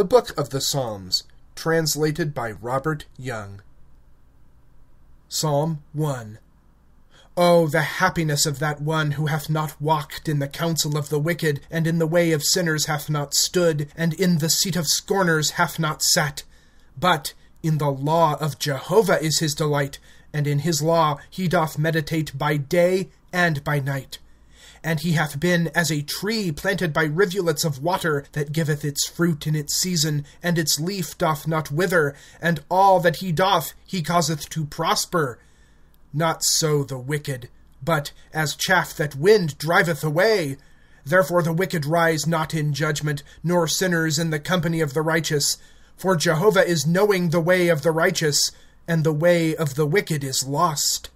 THE BOOK OF THE PSALMS TRANSLATED BY ROBERT YOUNG PSALM I. O oh, the happiness of that one, who hath not walked in the counsel of the wicked, and in the way of sinners hath not stood, and in the seat of scorners hath not sat! but in the law of Jehovah is his delight; and in his law he doth meditate by day and by night. And he hath been as a tree planted by rivulets of water, that giveth its fruit in its season, and its leaf doth not wither, and all that he doth he causeth to prosper. Not so the wicked, but as chaff that wind driveth away. Therefore the wicked rise not in judgment, nor sinners in the company of the righteous. For Jehovah is knowing the way of the righteous, and the way of the wicked is lost.